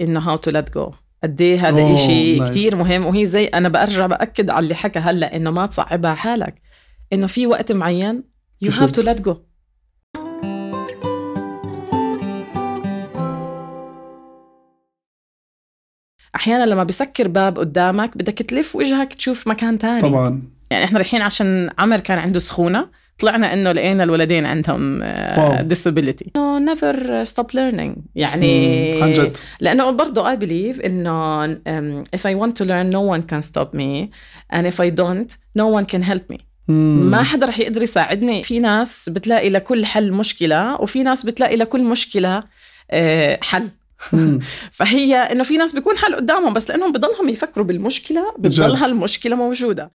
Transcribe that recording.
انه هاو تو ليت جو قد ايه هذا oh, الشيء كثير مهم وهي زي انا برجع باكد على اللي حكى هلا انه ما تصعبها حالك انه في وقت معين يو هاف تو ليت جو احيانا لما بسكر باب قدامك بدك تلف وجهك تشوف مكان تاني طبعا يعني احنا رايحين عشان عمر كان عنده سخونه طلعنا انه لقينا الولدين عندهم ديسابيلتي انه نيفر ستوب ليرنينج يعني عن جد لانه برضه اي بليف انه اف اي ونت تو ليرن نو ون كان ستوب مي اند اف اي دونت نو ون كان هيلب مي ما حدا رح يقدر يساعدني في ناس بتلاقي لكل حل مشكلة وفي ناس بتلاقي لكل مشكلة آه، حل فهي انه في ناس بيكون حل قدامهم بس لانهم بضلهم يفكروا بالمشكله بتضلها المشكله موجوده